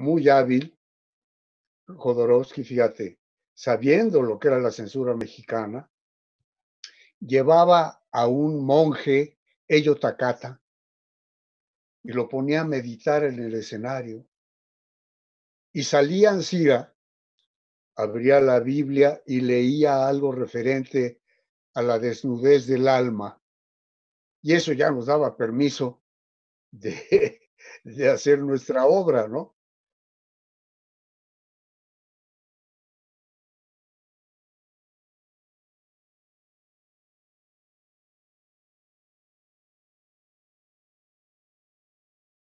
muy hábil, Jodorowsky, fíjate, sabiendo lo que era la censura mexicana, llevaba a un monje, Ello Takata, y lo ponía a meditar en el escenario. Y salía Sira, abría la Biblia y leía algo referente a la desnudez del alma. Y eso ya nos daba permiso de, de hacer nuestra obra, ¿no?